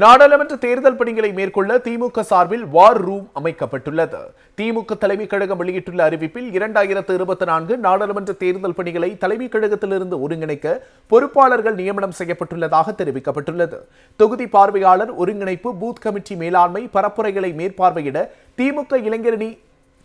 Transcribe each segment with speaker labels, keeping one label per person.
Speaker 1: நாடாளுமன்ற தேர்தல் பணிகளை மேற்கொள்ள திமுக சார்பில் வார் ரூம் அமைக்கப்பட்டுள்ளது திமுக தலைமை கழகம் வெளியிட்டுள்ள அறிவிப்பில் இரண்டாயிரத்து இருபத்தி நான்கு நாடாளுமன்ற தேர்தல் பணிகளை தலைமை கழகத்திலிருந்து ஒருங்கிணைக்க பொறுப்பாளர்கள் நியமனம் செய்யப்பட்டுள்ளதாக தெரிவிக்கப்பட்டுள்ளது தொகுதி பார்வையாளர் ஒருங்கிணைப்பு பூத் கமிட்டி மேலாண்மை பரப்புரைகளை மேற்பார்வையிட திமுக இளைஞரணி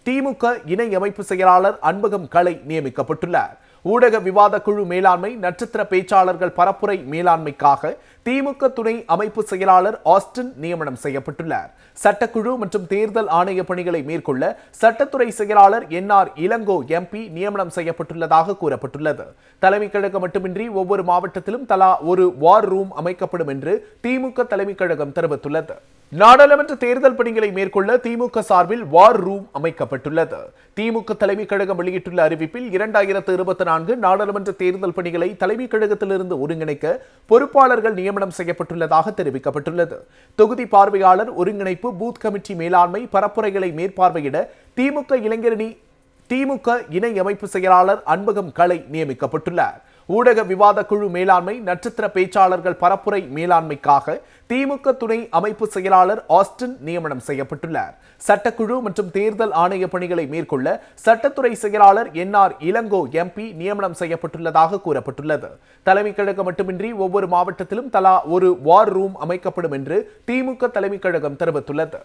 Speaker 1: திமுக இணை அமைப்பு செயலாளர் அன்பகம் கலை நியமிக்கப்பட்டுள்ளார் ஊடக விவாத குழு மேலாண்மை நட்சத்திர பேச்சாளர்கள் பரப்புரை மேலாண்மைக்காக திமுக துணை அமைப்பு செயலாளர் ஆஸ்டின் நியமனம் செய்யப்பட்டுள்ளார் சட்டக்குழு மற்றும் தேர்தல் ஆணைய பணிகளை மேற்கொள்ள சட்டத்துறை செயலாளர் என் ஆர் இளங்கோ எம்பி நியமனம் செய்யப்பட்டுள்ளதாக கூறப்பட்டுள்ளது தலைமை கழகம் மட்டுமின்றி ஒவ்வொரு மாவட்டத்திலும் தலா ஒரு வார் ரூம் அமைக்கப்படும் என்று திமுக தலைமை கழகம் தெரிவித்துள்ளது நாடாளுமன்ற தேர்தல் பணிகளை மேற்கொள்ள திமுக சார்பில் வார் ரூம் அமைக்கப்பட்டுள்ளது திமுக தலைமைக் கழகம் வெளியிட்டுள்ள அறிவிப்பில் இரண்டாயிரத்து இருபத்தி நான்கு நாடாளுமன்ற தேர்தல் பணிகளை தலைமைக் கழகத்திலிருந்து ஒருங்கிணைக்க பொறுப்பாளர்கள் நியமனம் செய்யப்பட்டுள்ளதாக தெரிவிக்கப்பட்டுள்ளது தொகுதி பார்வையாளர் ஒருங்கிணைப்பு பூத் கமிட்டி மேலாண்மை பரப்புரைகளை மேற்பார்வையிட திமுக இளைஞரணி திமுக இணை அமைப்பு செயலாளர் அன்பகம் கலை நியமிக்கப்பட்டுள்ளார் ஊடக விவாத குழு மேலாண்மை நட்சத்திர பேச்சாளர்கள் பரப்புரை மேலாண்மைக்காக திமுக துணை அமைப்பு செயலாளர் ஆஸ்டின் நியமனம் செய்யப்பட்டுள்ளார் சட்டக்குழு மற்றும் தேர்தல் ஆணைய பணிகளை மேற்கொள்ள சட்டத்துறை செயலாளர் என் ஆர் இளங்கோ எம்பி நியமனம் செய்யப்பட்டுள்ளதாக கூறப்பட்டுள்ளது தலைமை கழகம் மட்டுமின்றி ஒவ்வொரு மாவட்டத்திலும் தலா ஒரு வார் ரூம் அமைக்கப்படும் என்று திமுக தலைமை கழகம் தெரிவித்துள்ளது